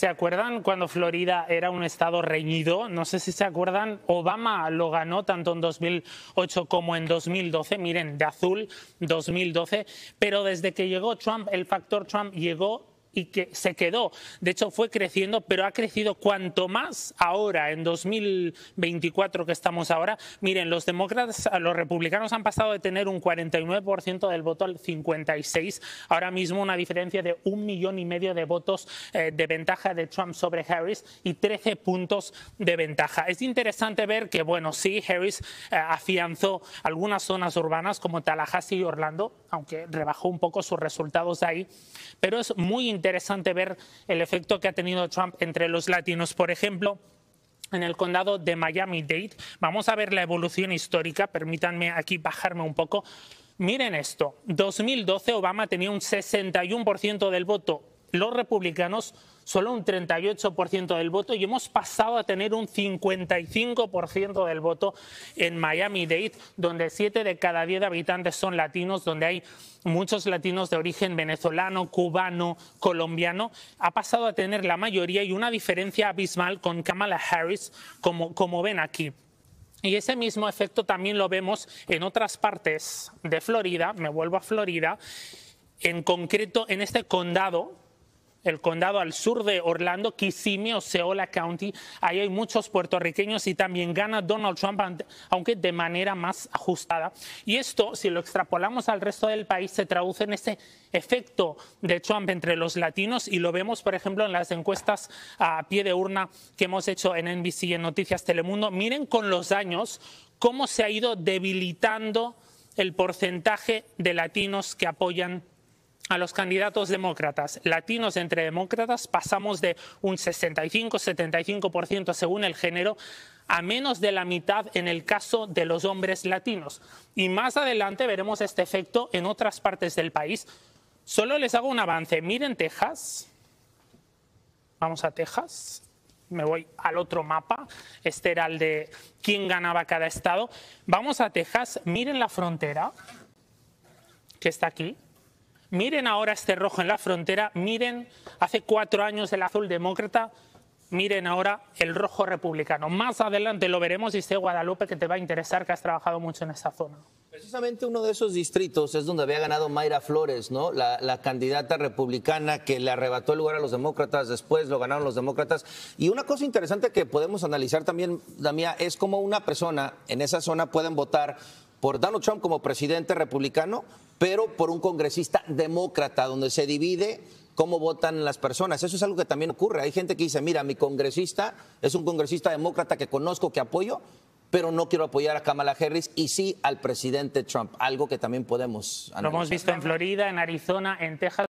¿Se acuerdan cuando Florida era un estado reñido? No sé si se acuerdan, Obama lo ganó tanto en 2008 como en 2012, miren, de azul 2012, pero desde que llegó Trump, el factor Trump llegó y que se quedó. De hecho, fue creciendo, pero ha crecido cuanto más ahora, en 2024 que estamos ahora. Miren, los demócratas, los republicanos han pasado de tener un 49% del voto al 56%. Ahora mismo una diferencia de un millón y medio de votos eh, de ventaja de Trump sobre Harris y 13 puntos de ventaja. Es interesante ver que, bueno, sí, Harris eh, afianzó algunas zonas urbanas como Tallahassee y Orlando, aunque rebajó un poco sus resultados ahí, pero es muy interesante interesante ver el efecto que ha tenido Trump entre los latinos, por ejemplo en el condado de Miami-Dade. Vamos a ver la evolución histórica. Permítanme aquí bajarme un poco. Miren esto. 2012 Obama tenía un 61% del voto los republicanos solo un 38% del voto y hemos pasado a tener un 55% del voto en Miami-Dade, donde 7 de cada 10 habitantes son latinos, donde hay muchos latinos de origen venezolano, cubano, colombiano. Ha pasado a tener la mayoría y una diferencia abismal con Kamala Harris, como, como ven aquí. Y ese mismo efecto también lo vemos en otras partes de Florida, me vuelvo a Florida, en concreto en este condado el condado al sur de Orlando, Kissimmee, Osceola County. Ahí hay muchos puertorriqueños y también gana Donald Trump, aunque de manera más ajustada. Y esto, si lo extrapolamos al resto del país, se traduce en ese efecto de Trump entre los latinos y lo vemos, por ejemplo, en las encuestas a pie de urna que hemos hecho en NBC y en Noticias Telemundo. Miren con los años cómo se ha ido debilitando el porcentaje de latinos que apoyan a los candidatos demócratas latinos entre demócratas pasamos de un 65-75% según el género a menos de la mitad en el caso de los hombres latinos. Y más adelante veremos este efecto en otras partes del país. Solo les hago un avance. Miren Texas. Vamos a Texas. Me voy al otro mapa. Este era el de quién ganaba cada estado. Vamos a Texas. Miren la frontera que está aquí. Miren ahora este rojo en la frontera, miren hace cuatro años el azul demócrata, miren ahora el rojo republicano. Más adelante lo veremos y sé, Guadalupe, que te va a interesar, que has trabajado mucho en esa zona. Precisamente uno de esos distritos es donde había ganado Mayra Flores, La, candidata republicana que le arrebató el lugar a los demócratas, después lo ganaron los demócratas. Y una cosa interesante que podemos analizar también, Damía, es cómo una persona en esa zona pueden votar por Donald Trump como presidente republicano, pero por un congresista demócrata, donde se divide cómo votan las personas. Eso es algo que también ocurre. Hay gente que dice, mira, mi congresista es un congresista demócrata que conozco, que apoyo, pero no quiero apoyar a Kamala Harris y sí al presidente Trump, algo que también podemos analizar. Lo hemos visto en Florida, en Arizona, en Texas.